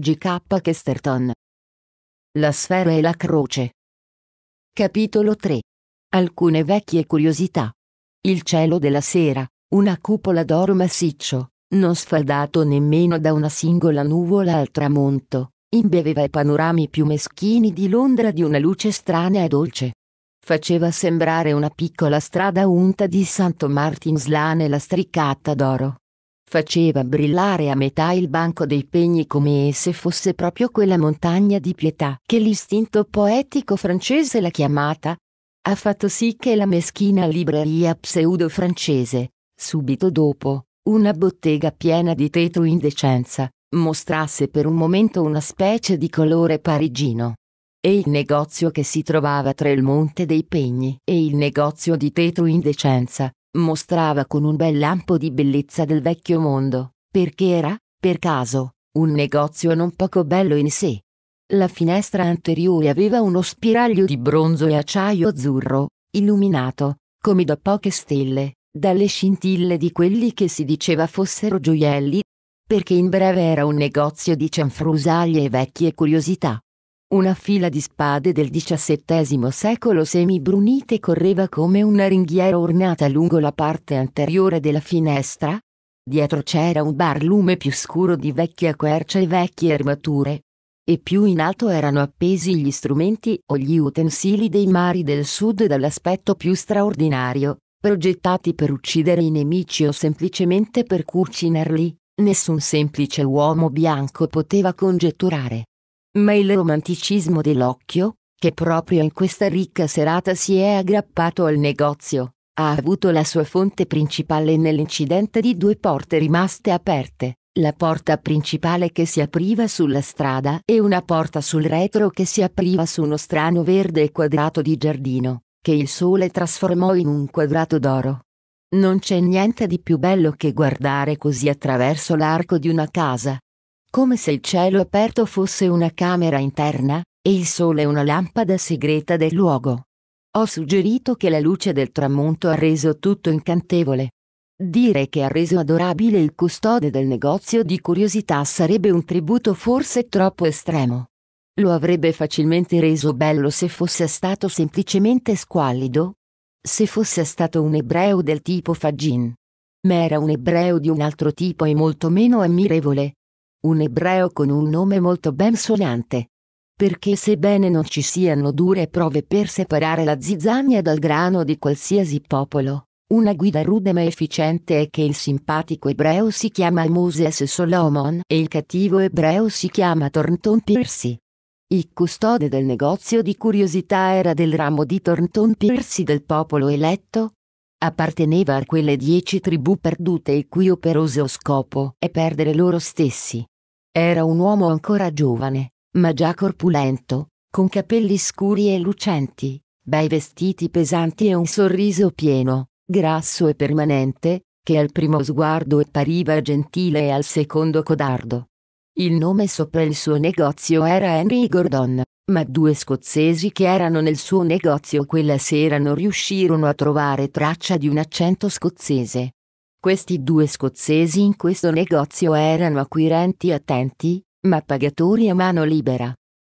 GK Chesterton. La sfera e la croce. Capitolo 3. Alcune vecchie curiosità. Il cielo della sera, una cupola d'oro massiccio, non sfaldato nemmeno da una singola nuvola al tramonto, imbeveva i panorami più meschini di Londra di una luce strana e dolce. Faceva sembrare una piccola strada unta di Santo Martin's Lane lastricata d'oro faceva brillare a metà il banco dei pegni come se fosse proprio quella montagna di pietà che l'istinto poetico francese l'ha chiamata, ha fatto sì che la meschina libreria pseudo-francese, subito dopo, una bottega piena di tetro indecenza, mostrasse per un momento una specie di colore parigino. E il negozio che si trovava tra il Monte dei Pegni e il negozio di tetro indecenza, mostrava con un bel lampo di bellezza del vecchio mondo, perché era, per caso, un negozio non poco bello in sé. La finestra anteriore aveva uno spiraglio di bronzo e acciaio azzurro, illuminato, come da poche stelle, dalle scintille di quelli che si diceva fossero gioielli, perché in breve era un negozio di cianfrusaglie e vecchie curiosità. Una fila di spade del XVII secolo semibrunite correva come una ringhiera ornata lungo la parte anteriore della finestra. Dietro c'era un barlume più scuro di vecchia quercia e vecchie armature. E più in alto erano appesi gli strumenti o gli utensili dei mari del sud dall'aspetto più straordinario, progettati per uccidere i nemici o semplicemente per cucinarli. Nessun semplice uomo bianco poteva congetturare ma il romanticismo dell'occhio, che proprio in questa ricca serata si è aggrappato al negozio, ha avuto la sua fonte principale nell'incidente di due porte rimaste aperte, la porta principale che si apriva sulla strada e una porta sul retro che si apriva su uno strano verde quadrato di giardino, che il sole trasformò in un quadrato d'oro. Non c'è niente di più bello che guardare così attraverso l'arco di una casa, come se il cielo aperto fosse una camera interna, e il sole una lampada segreta del luogo. Ho suggerito che la luce del tramonto ha reso tutto incantevole. Dire che ha reso adorabile il custode del negozio di curiosità sarebbe un tributo forse troppo estremo. Lo avrebbe facilmente reso bello se fosse stato semplicemente squallido. Se fosse stato un ebreo del tipo Fagin. Ma era un ebreo di un altro tipo e molto meno ammirevole, un ebreo con un nome molto ben suonante. Perché sebbene non ci siano dure prove per separare la zizzania dal grano di qualsiasi popolo, una guida rude ma efficiente è che il simpatico ebreo si chiama Moses Solomon e il cattivo ebreo si chiama Thornton Piercy. Il custode del negozio di curiosità era del ramo di Thornton Piercy del popolo eletto, apparteneva a quelle dieci tribù perdute il cui operoso scopo è perdere loro stessi. Era un uomo ancora giovane, ma già corpulento, con capelli scuri e lucenti, bei vestiti pesanti e un sorriso pieno, grasso e permanente, che al primo sguardo appariva gentile e al secondo codardo. Il nome sopra il suo negozio era Henry Gordon, ma due scozzesi che erano nel suo negozio quella sera non riuscirono a trovare traccia di un accento scozzese. Questi due scozzesi in questo negozio erano acquirenti attenti, ma pagatori a mano libera.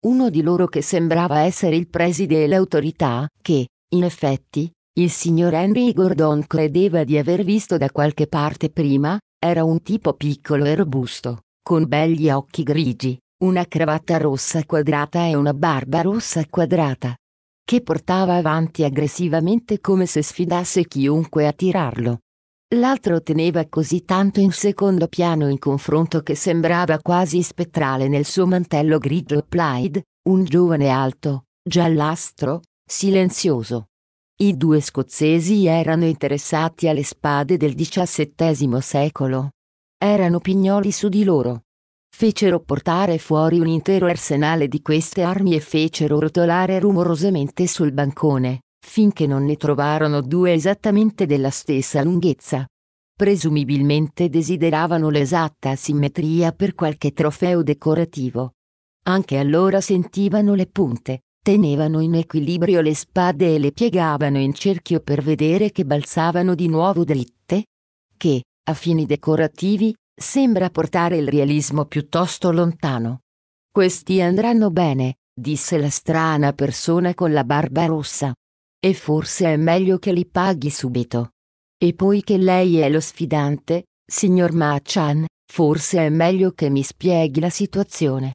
Uno di loro che sembrava essere il preside e l'autorità, che, in effetti, il signor Henry Gordon credeva di aver visto da qualche parte prima, era un tipo piccolo e robusto con begli occhi grigi, una cravatta rossa quadrata e una barba rossa quadrata, che portava avanti aggressivamente come se sfidasse chiunque a tirarlo. L'altro teneva così tanto in secondo piano in confronto che sembrava quasi spettrale nel suo mantello grigio plaid, un giovane alto, giallastro, silenzioso. I due scozzesi erano interessati alle spade del XVII secolo. Erano pignoli su di loro fecero portare fuori un intero arsenale di queste armi e fecero rotolare rumorosamente sul bancone, finché non ne trovarono due esattamente della stessa lunghezza. Presumibilmente desideravano l'esatta simmetria per qualche trofeo decorativo. Anche allora sentivano le punte, tenevano in equilibrio le spade e le piegavano in cerchio per vedere che balzavano di nuovo dritte. Che, a fini decorativi, sembra portare il realismo piuttosto lontano. Questi andranno bene, disse la strana persona con la barba rossa. E forse è meglio che li paghi subito. E poiché lei è lo sfidante, signor Machan, forse è meglio che mi spieghi la situazione.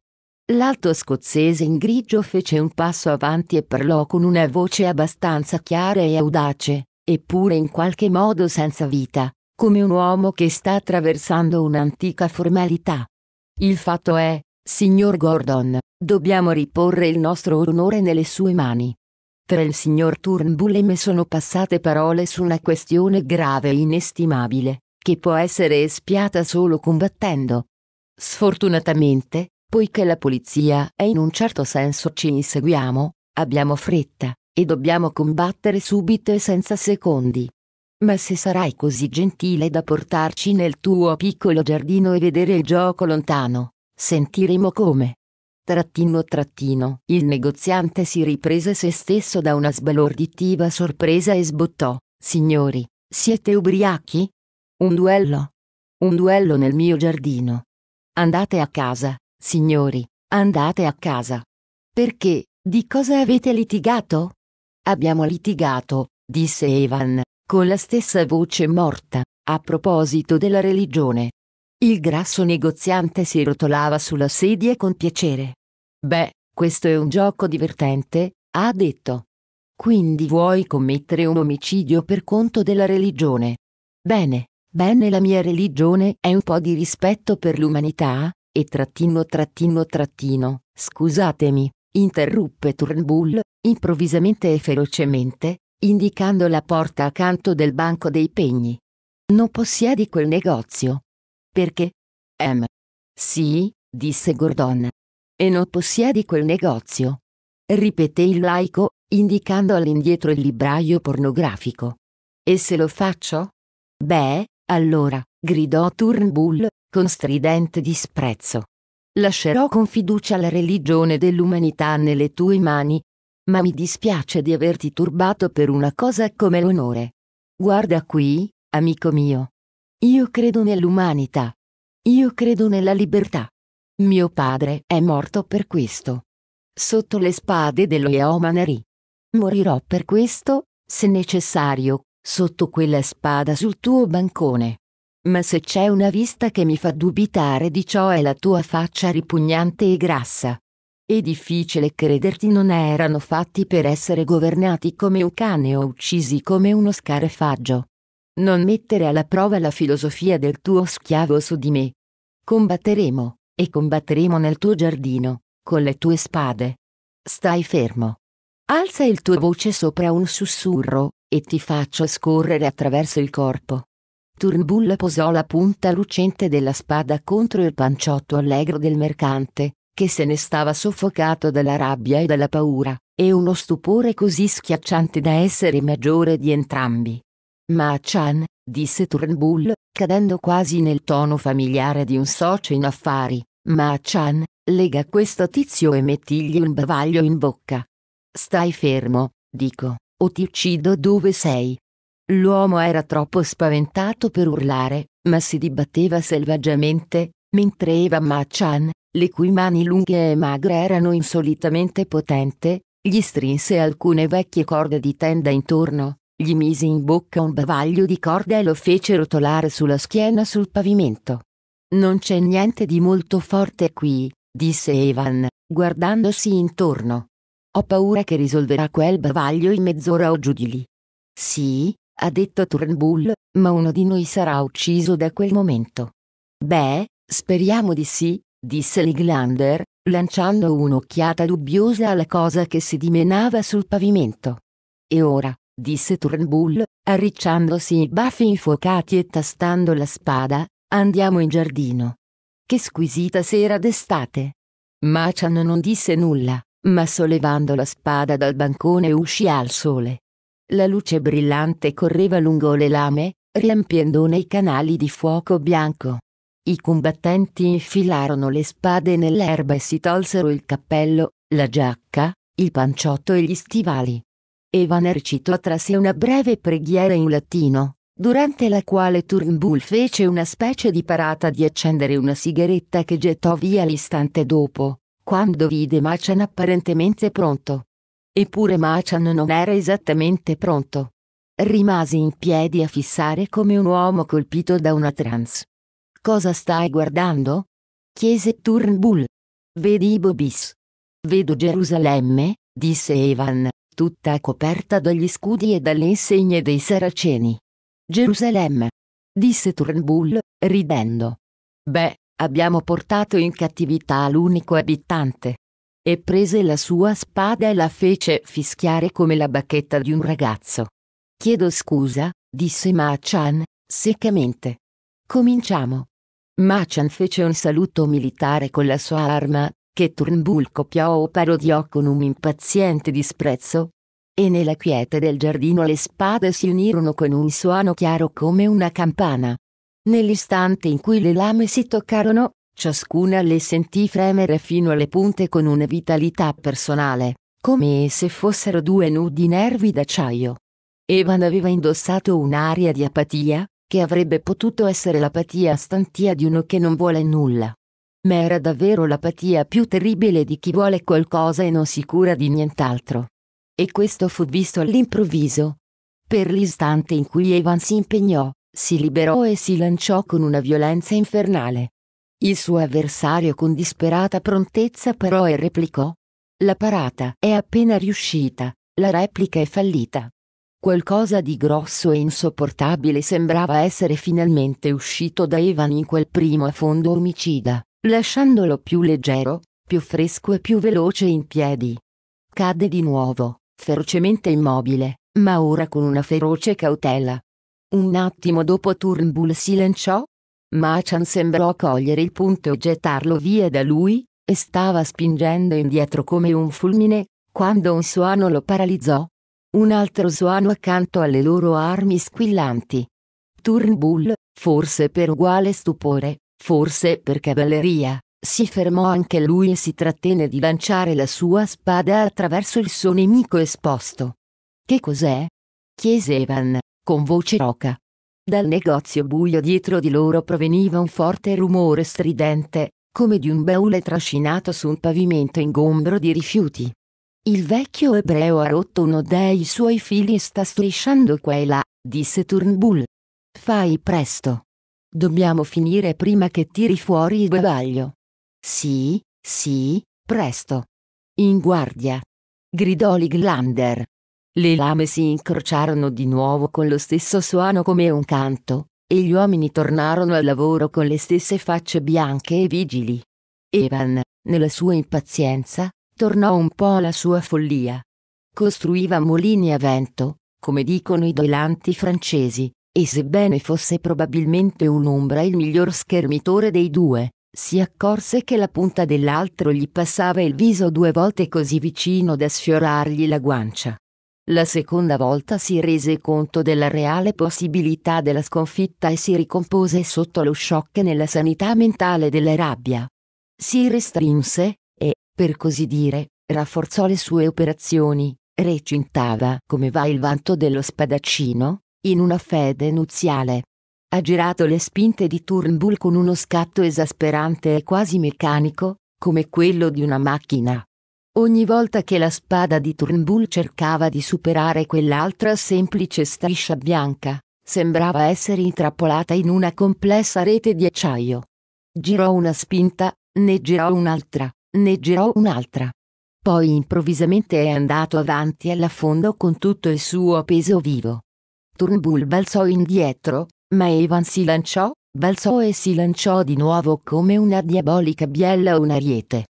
L'alto scozzese in grigio fece un passo avanti e parlò con una voce abbastanza chiara e audace, eppure in qualche modo senza vita, come un uomo che sta attraversando un'antica formalità. Il fatto è, signor Gordon, dobbiamo riporre il nostro onore nelle sue mani. Tra il signor Turnbull e me sono passate parole su una questione grave e inestimabile, che può essere espiata solo combattendo. Sfortunatamente, poiché la polizia e in un certo senso ci inseguiamo, abbiamo fretta, e dobbiamo combattere subito e senza secondi ma se sarai così gentile da portarci nel tuo piccolo giardino e vedere il gioco lontano, sentiremo come. Trattino trattino, il negoziante si riprese se stesso da una sbalorditiva sorpresa e sbottò, signori, siete ubriachi? Un duello? Un duello nel mio giardino. Andate a casa, signori, andate a casa. Perché, di cosa avete litigato? Abbiamo litigato, disse Evan, con la stessa voce morta, a proposito della religione. Il grasso negoziante si rotolava sulla sedia con piacere. Beh, questo è un gioco divertente, ha detto. Quindi vuoi commettere un omicidio per conto della religione? Bene, bene la mia religione è un po' di rispetto per l'umanità, e trattino trattino trattino, scusatemi, interruppe Turnbull, improvvisamente e ferocemente, indicando la porta accanto del banco dei pegni. Non possiedi quel negozio. Perché? Em. Sì, disse Gordon. E non possiedi quel negozio. Ripeté il laico, indicando all'indietro il libraio pornografico. E se lo faccio? Beh, allora, gridò Turnbull, con stridente disprezzo. Lascerò con fiducia la religione dell'umanità nelle tue mani, ma mi dispiace di averti turbato per una cosa come l'onore. Guarda qui, amico mio. Io credo nell'umanità. Io credo nella libertà. Mio padre è morto per questo. Sotto le spade dello Yeomanari. Morirò per questo, se necessario, sotto quella spada sul tuo bancone. Ma se c'è una vista che mi fa dubitare di ciò è la tua faccia ripugnante e grassa. È difficile crederti non erano fatti per essere governati come un cane o uccisi come uno scarefaggio. Non mettere alla prova la filosofia del tuo schiavo su di me. Combatteremo, e combatteremo nel tuo giardino, con le tue spade. Stai fermo. Alza il tuo voce sopra un sussurro, e ti faccio scorrere attraverso il corpo. Turnbull posò la punta lucente della spada contro il panciotto allegro del mercante, che se ne stava soffocato dalla rabbia e dalla paura, e uno stupore così schiacciante da essere maggiore di entrambi. Ma Chan, disse Turnbull, cadendo quasi nel tono familiare di un socio in affari, ma Chan, lega questo tizio e mettigli un bavaglio in bocca. Stai fermo, dico, o ti uccido dove sei. L'uomo era troppo spaventato per urlare, ma si dibatteva selvaggiamente, mentre Eva Ma-chan, le cui mani lunghe e magre erano insolitamente potente, gli strinse alcune vecchie corde di tenda intorno, gli mise in bocca un bavaglio di corda e lo fece rotolare sulla schiena sul pavimento. Non c'è niente di molto forte qui, disse Evan, guardandosi intorno. Ho paura che risolverà quel bavaglio in mezz'ora o giù di lì. Sì, ha detto Turnbull, ma uno di noi sarà ucciso da quel momento. Beh, speriamo di sì, disse Liglander, lanciando un'occhiata dubbiosa alla cosa che si dimenava sul pavimento. E ora, disse Turnbull, arricciandosi i baffi infuocati e tastando la spada, andiamo in giardino. Che squisita sera d'estate! Macian non disse nulla, ma sollevando la spada dal bancone uscì al sole. La luce brillante correva lungo le lame, riempiendone i canali di fuoco bianco. I combattenti infilarono le spade nell'erba e si tolsero il cappello, la giacca, il panciotto e gli stivali. Evan citò tra sé una breve preghiera in latino, durante la quale Turnbull fece una specie di parata di accendere una sigaretta che gettò via l'istante dopo, quando vide Machan apparentemente pronto. Eppure Machan non era esattamente pronto. Rimase in piedi a fissare come un uomo colpito da una trance Cosa stai guardando? chiese Turnbull. Vedi i Bobis. Vedo Gerusalemme, disse Evan, tutta coperta dagli scudi e dalle insegne dei saraceni. Gerusalemme. disse Turnbull, ridendo. Beh, abbiamo portato in cattività l'unico abitante. E prese la sua spada e la fece fischiare come la bacchetta di un ragazzo. Chiedo scusa, disse Ma-chan, seccamente. Cominciamo. Machan fece un saluto militare con la sua arma, che Turnbull copiò o parodiò con un impaziente disprezzo. E nella quiete del giardino le spade si unirono con un suono chiaro come una campana. Nell'istante in cui le lame si toccarono, ciascuna le sentì fremere fino alle punte con una vitalità personale, come se fossero due nudi nervi d'acciaio. Evan aveva indossato un'aria di apatia, che avrebbe potuto essere l'apatia stantia di uno che non vuole nulla. Ma era davvero l'apatia più terribile di chi vuole qualcosa e non si cura di nient'altro. E questo fu visto all'improvviso. Per l'istante in cui Evan si impegnò, si liberò e si lanciò con una violenza infernale. Il suo avversario con disperata prontezza però e replicò. La parata è appena riuscita, la replica è fallita. Qualcosa di grosso e insopportabile sembrava essere finalmente uscito da Evan in quel primo affondo omicida, lasciandolo più leggero, più fresco e più veloce in piedi. Cadde di nuovo, ferocemente immobile, ma ora con una feroce cautela. Un attimo dopo Turnbull si lanciò. Machan sembrò cogliere il punto e gettarlo via da lui, e stava spingendo indietro come un fulmine, quando un suono lo paralizzò un altro suono accanto alle loro armi squillanti. Turnbull, forse per uguale stupore, forse per cavalleria, si fermò anche lui e si trattenne di lanciare la sua spada attraverso il suo nemico esposto. Che cos'è? chiese Evan, con voce roca. Dal negozio buio dietro di loro proveniva un forte rumore stridente, come di un baule trascinato su un pavimento ingombro di rifiuti. Il vecchio ebreo ha rotto uno dei suoi fili e sta strisciando qua e là, disse Turnbull. Fai presto. Dobbiamo finire prima che tiri fuori il bavaglio. Sì, sì, presto. In guardia. Gridò Liglander. Le lame si incrociarono di nuovo con lo stesso suono come un canto, e gli uomini tornarono al lavoro con le stesse facce bianche e vigili. Evan, nella sua impazienza, tornò un po' alla sua follia. Costruiva mulini a vento, come dicono i dolanti francesi, e sebbene fosse probabilmente un'ombra il miglior schermitore dei due, si accorse che la punta dell'altro gli passava il viso due volte così vicino da sfiorargli la guancia. La seconda volta si rese conto della reale possibilità della sconfitta e si ricompose sotto lo shock nella sanità mentale della rabbia. Si restrinse, per così dire, rafforzò le sue operazioni, recintava come va il vanto dello spadaccino, in una fede nuziale. Ha girato le spinte di Turnbull con uno scatto esasperante e quasi meccanico, come quello di una macchina. Ogni volta che la spada di Turnbull cercava di superare quell'altra semplice striscia bianca, sembrava essere intrappolata in una complessa rete di acciaio. Girò una spinta, ne girò un'altra, ne girò un'altra. Poi improvvisamente è andato avanti all'affondo con tutto il suo peso vivo. Turnbull balzò indietro, ma Evan si lanciò, balzò e si lanciò di nuovo come una diabolica biella o un ariete.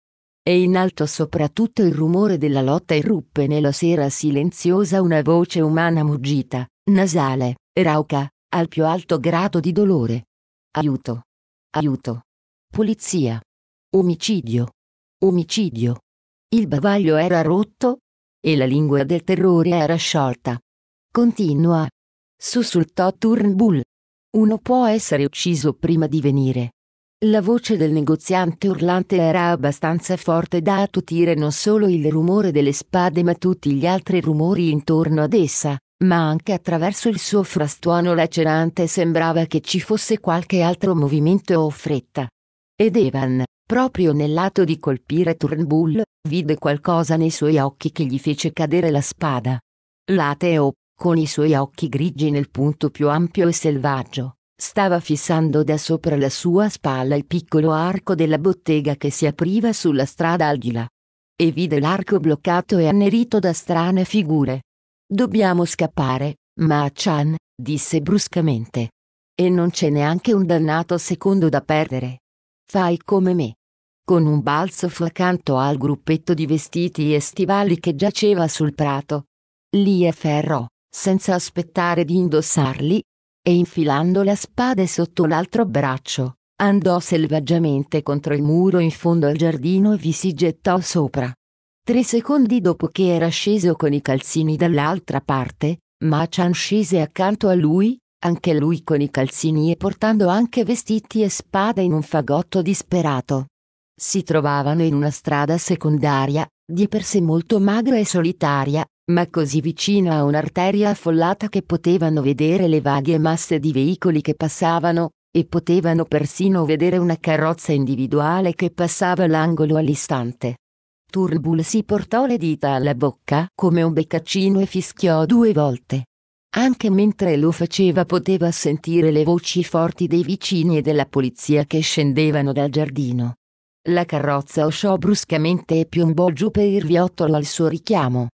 E in alto soprattutto il rumore della lotta irruppe nella sera silenziosa una voce umana muggita, nasale, rauca, al più alto grado di dolore. Aiuto. Aiuto. Polizia. Omicidio. Omicidio. Il bavaglio era rotto e la lingua del terrore era sciolta. Continua. Sussultò Turnbull. Uno può essere ucciso prima di venire. La voce del negoziante urlante era abbastanza forte da attutire non solo il rumore delle spade ma tutti gli altri rumori intorno ad essa, ma anche attraverso il suo frastuono lacerante sembrava che ci fosse qualche altro movimento o fretta. Ed Evan, Proprio nell'atto di colpire Turnbull, vide qualcosa nei suoi occhi che gli fece cadere la spada. L'ateo, con i suoi occhi grigi nel punto più ampio e selvaggio, stava fissando da sopra la sua spalla il piccolo arco della bottega che si apriva sulla strada Alghila. E vide l'arco bloccato e annerito da strane figure. Dobbiamo scappare, ma Chan, disse bruscamente. E non c'è neanche un dannato secondo da perdere. Fai come me con un balzo fu accanto al gruppetto di vestiti e stivali che giaceva sul prato. Li afferrò, senza aspettare di indossarli, e infilando la spada sotto l'altro braccio, andò selvaggiamente contro il muro in fondo al giardino e vi si gettò sopra. Tre secondi dopo che era sceso con i calzini dall'altra parte, Machan scese accanto a lui, anche lui con i calzini e portando anche vestiti e spada in un fagotto disperato. Si trovavano in una strada secondaria, di per sé molto magra e solitaria, ma così vicina a un'arteria affollata che potevano vedere le vaghe masse di veicoli che passavano, e potevano persino vedere una carrozza individuale che passava l'angolo all'istante. Turnbull si portò le dita alla bocca come un beccaccino e fischiò due volte. Anche mentre lo faceva poteva sentire le voci forti dei vicini e della polizia che scendevano dal giardino. La carrozza osciò bruscamente e piombò giù per il viottolo al suo richiamo.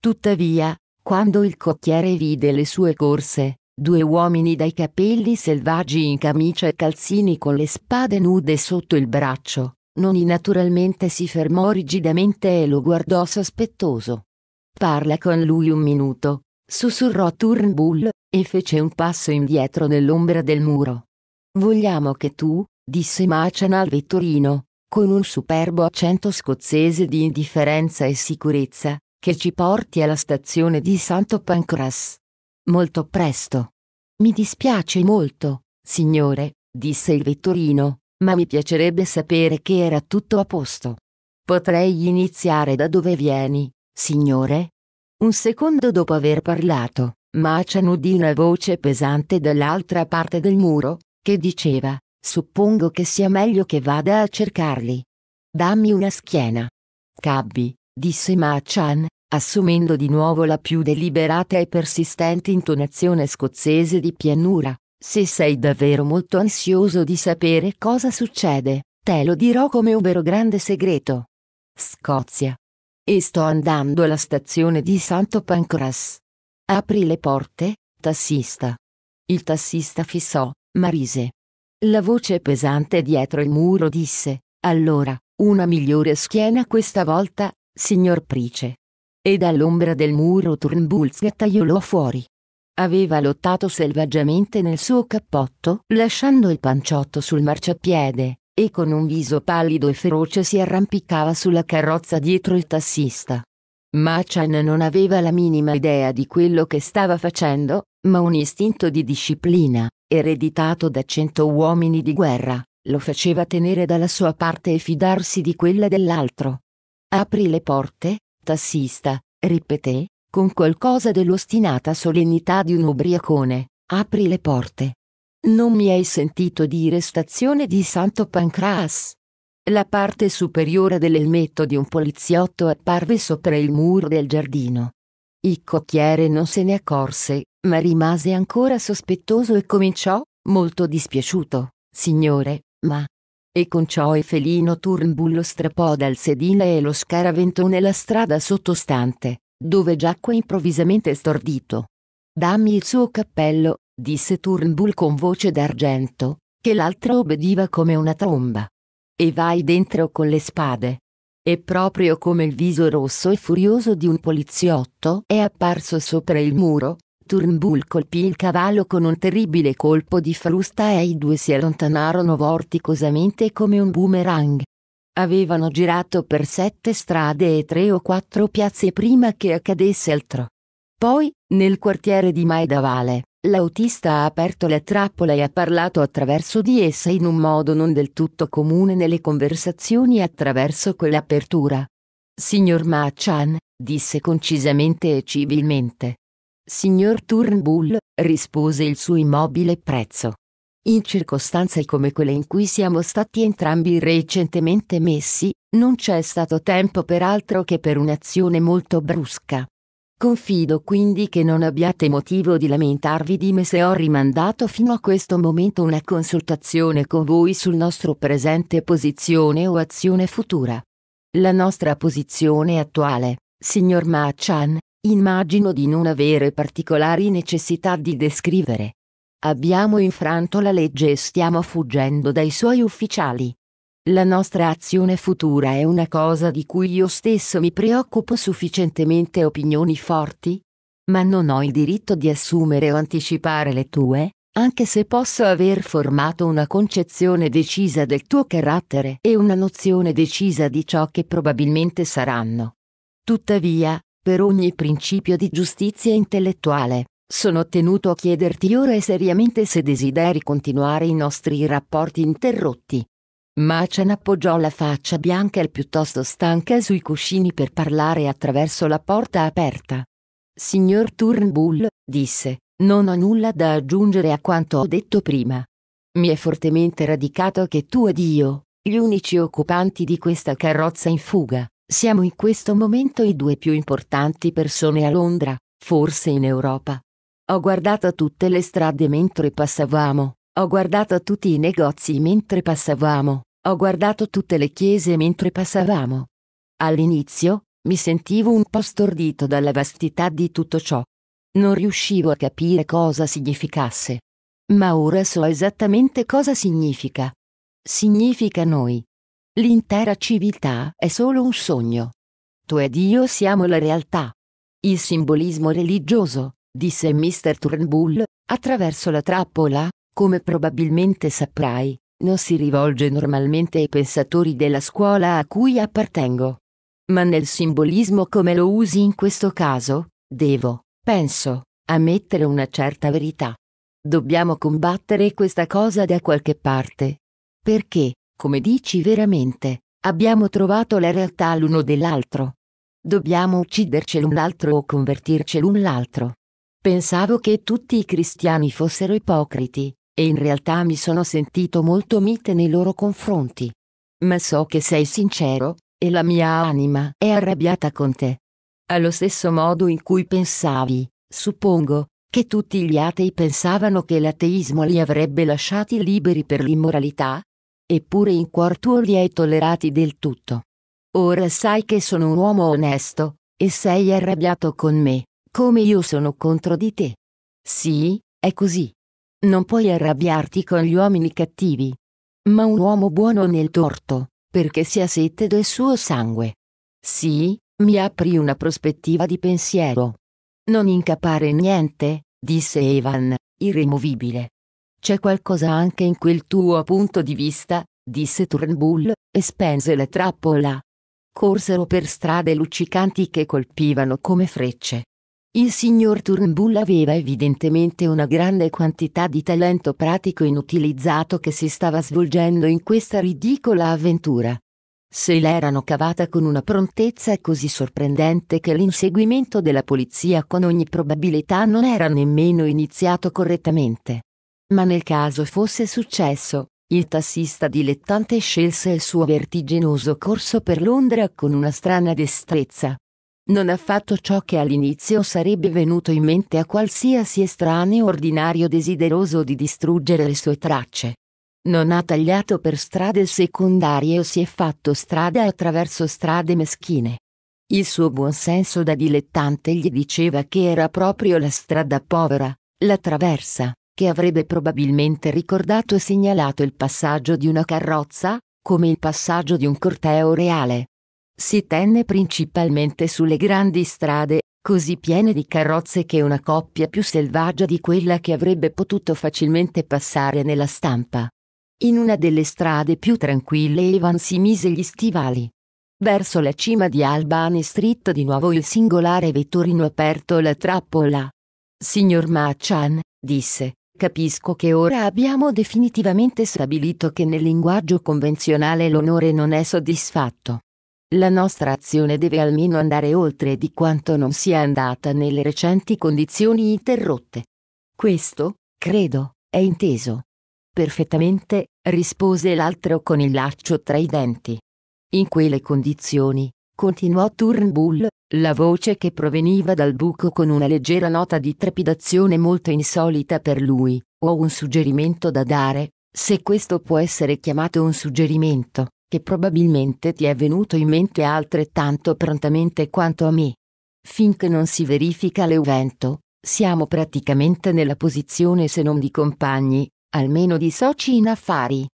Tuttavia, quando il cocchiere vide le sue corse, due uomini dai capelli selvaggi in camicia e calzini con le spade nude sotto il braccio, Noni naturalmente si fermò rigidamente e lo guardò sospettoso. Parla con lui un minuto, sussurrò Turnbull, e fece un passo indietro nell'ombra del muro. Vogliamo che tu, disse Macena al vetturino, con un superbo accento scozzese di indifferenza e sicurezza, che ci porti alla stazione di Santo Pancras. Molto presto. Mi dispiace molto, signore, disse il vetturino, ma mi piacerebbe sapere che era tutto a posto. Potrei iniziare da dove vieni, signore? Un secondo dopo aver parlato, Macian udì una voce pesante dall'altra parte del muro, che diceva, Suppongo che sia meglio che vada a cercarli. Dammi una schiena. Cabbi, disse Ma Chan, assumendo di nuovo la più deliberata e persistente intonazione scozzese di pianura. Se sei davvero molto ansioso di sapere cosa succede, te lo dirò come un vero grande segreto. Scozia. E sto andando alla stazione di Santo Pancras. Apri le porte, tassista. Il tassista fissò, ma rise. La voce pesante dietro il muro disse, allora, una migliore schiena questa volta, signor Price. E dall'ombra del muro Turnbull sgattaiolò fuori. Aveva lottato selvaggiamente nel suo cappotto, lasciando il panciotto sul marciapiede, e con un viso pallido e feroce si arrampicava sulla carrozza dietro il tassista. Ma Chan non aveva la minima idea di quello che stava facendo, ma un istinto di disciplina, ereditato da cento uomini di guerra, lo faceva tenere dalla sua parte e fidarsi di quella dell'altro. Apri le porte, tassista, ripeté, con qualcosa dell'ostinata solennità di un ubriacone, apri le porte. Non mi hai sentito dire stazione di Santo Pancras? La parte superiore dell'elmetto di un poliziotto apparve sopra il muro del giardino. Il cocchiere non se ne accorse, ma rimase ancora sospettoso e cominciò, molto dispiaciuto, signore, ma... E con ciò e felino Turnbull lo strappò dal sedile e lo scaraventò nella strada sottostante, dove giacque improvvisamente stordito. Dammi il suo cappello, disse Turnbull con voce d'argento, che l'altro obbediva come una tromba. E vai dentro con le spade. E proprio come il viso rosso e furioso di un poliziotto è apparso sopra il muro, Turnbull colpì il cavallo con un terribile colpo di frusta e i due si allontanarono vorticosamente come un boomerang. Avevano girato per sette strade e tre o quattro piazze prima che accadesse altro. Poi, nel quartiere di Maedavale, l'autista ha aperto la trappola e ha parlato attraverso di essa in un modo non del tutto comune nelle conversazioni attraverso quell'apertura. Signor Ma-chan, disse concisamente e civilmente, Signor Turnbull, rispose il suo immobile prezzo. In circostanze come quelle in cui siamo stati entrambi recentemente messi, non c'è stato tempo per altro che per un'azione molto brusca. Confido quindi che non abbiate motivo di lamentarvi di me se ho rimandato fino a questo momento una consultazione con voi sul nostro presente posizione o azione futura. La nostra posizione attuale, signor Ma-chan, Immagino di non avere particolari necessità di descrivere. Abbiamo infranto la legge e stiamo fuggendo dai suoi ufficiali. La nostra azione futura è una cosa di cui io stesso mi preoccupo sufficientemente opinioni forti? Ma non ho il diritto di assumere o anticipare le tue, anche se posso aver formato una concezione decisa del tuo carattere e una nozione decisa di ciò che probabilmente saranno. Tuttavia, per ogni principio di giustizia intellettuale, sono tenuto a chiederti ora e seriamente se desideri continuare i nostri rapporti interrotti. Machen appoggiò la faccia bianca e piuttosto stanca sui cuscini per parlare attraverso la porta aperta. Signor Turnbull, disse, non ho nulla da aggiungere a quanto ho detto prima. Mi è fortemente radicato che tu ed io, gli unici occupanti di questa carrozza in fuga, siamo in questo momento i due più importanti persone a Londra, forse in Europa. Ho guardato tutte le strade mentre passavamo, ho guardato tutti i negozi mentre passavamo, ho guardato tutte le chiese mentre passavamo. All'inizio, mi sentivo un po' stordito dalla vastità di tutto ciò. Non riuscivo a capire cosa significasse. Ma ora so esattamente cosa significa. Significa noi. L'intera civiltà è solo un sogno. Tu ed io siamo la realtà. Il simbolismo religioso, disse Mr. Turnbull, attraverso la trappola, come probabilmente saprai, non si rivolge normalmente ai pensatori della scuola a cui appartengo. Ma nel simbolismo come lo usi in questo caso, devo, penso, ammettere una certa verità. Dobbiamo combattere questa cosa da qualche parte. Perché, come dici veramente, abbiamo trovato la realtà l'uno dell'altro. Dobbiamo ucciderci l'un l'altro o convertirci l'un l'altro. Pensavo che tutti i cristiani fossero ipocriti, e in realtà mi sono sentito molto mite nei loro confronti. Ma so che sei sincero, e la mia anima è arrabbiata con te. Allo stesso modo in cui pensavi, suppongo, che tutti gli atei pensavano che l'ateismo li avrebbe lasciati liberi per l'immoralità, eppure in cuor tuo li hai tollerati del tutto. Ora sai che sono un uomo onesto, e sei arrabbiato con me, come io sono contro di te. Sì, è così. Non puoi arrabbiarti con gli uomini cattivi. Ma un uomo buono nel torto, perché sia sete del suo sangue. Sì, mi apri una prospettiva di pensiero. Non incapare niente, disse Evan, irremovibile. C'è qualcosa anche in quel tuo punto di vista, disse Turnbull, e spense la trappola. Corsero per strade luccicanti che colpivano come frecce. Il signor Turnbull aveva evidentemente una grande quantità di talento pratico inutilizzato che si stava svolgendo in questa ridicola avventura. Se l'erano cavata con una prontezza così sorprendente che l'inseguimento della polizia con ogni probabilità non era nemmeno iniziato correttamente. Ma nel caso fosse successo, il tassista dilettante scelse il suo vertiginoso corso per Londra con una strana destrezza. Non ha fatto ciò che all'inizio sarebbe venuto in mente a qualsiasi estraneo ordinario desideroso di distruggere le sue tracce. Non ha tagliato per strade secondarie o si è fatto strada attraverso strade meschine. Il suo buonsenso da dilettante gli diceva che era proprio la strada povera, la traversa, che avrebbe probabilmente ricordato e segnalato il passaggio di una carrozza, come il passaggio di un corteo reale. Si tenne principalmente sulle grandi strade, così piene di carrozze che una coppia più selvaggia di quella che avrebbe potuto facilmente passare nella stampa. In una delle strade più tranquille Ivan si mise gli stivali. Verso la cima di Albany Street di nuovo il singolare vetturino aperto la trappola. Signor Machan, disse, Capisco che ora abbiamo definitivamente stabilito che nel linguaggio convenzionale l'onore non è soddisfatto. La nostra azione deve almeno andare oltre di quanto non sia andata nelle recenti condizioni interrotte. Questo, credo, è inteso. Perfettamente, rispose l'altro con il laccio tra i denti. In quelle condizioni, continuò Turnbull, la voce che proveniva dal buco con una leggera nota di trepidazione molto insolita per lui. Ho un suggerimento da dare, se questo può essere chiamato un suggerimento, che probabilmente ti è venuto in mente altrettanto prontamente quanto a me. Finché non si verifica l'evento, siamo praticamente nella posizione se non di compagni, almeno di soci in affari.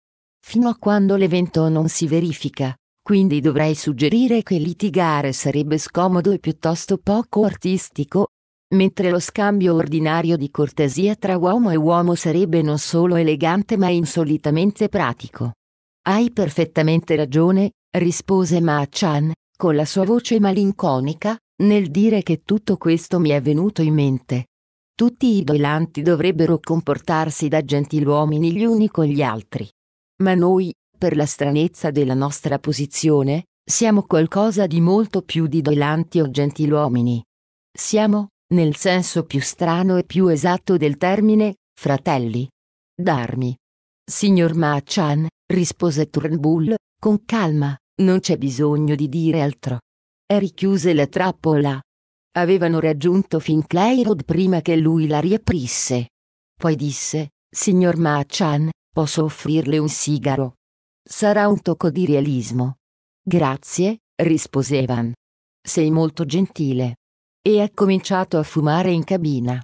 Fino a quando l'evento non si verifica, quindi dovrei suggerire che litigare sarebbe scomodo e piuttosto poco artistico, mentre lo scambio ordinario di cortesia tra uomo e uomo sarebbe non solo elegante ma insolitamente pratico. Hai perfettamente ragione, rispose Ma Chan, con la sua voce malinconica, nel dire che tutto questo mi è venuto in mente. Tutti i doilanti dovrebbero comportarsi da gentiluomini gli uni con gli altri. Ma noi, per la stranezza della nostra posizione, siamo qualcosa di molto più di doilanti o gentiluomini. Siamo, nel senso più strano e più esatto del termine, fratelli. Darmi. Signor Chan, rispose Turnbull, con calma, non c'è bisogno di dire altro. E richiuse la trappola. Avevano raggiunto Finclay Road prima che lui la riaprisse. Poi disse, Signor Chan, posso offrirle un sigaro? Sarà un tocco di realismo. Grazie, rispose Evan. Sei molto gentile. E ha cominciato a fumare in cabina.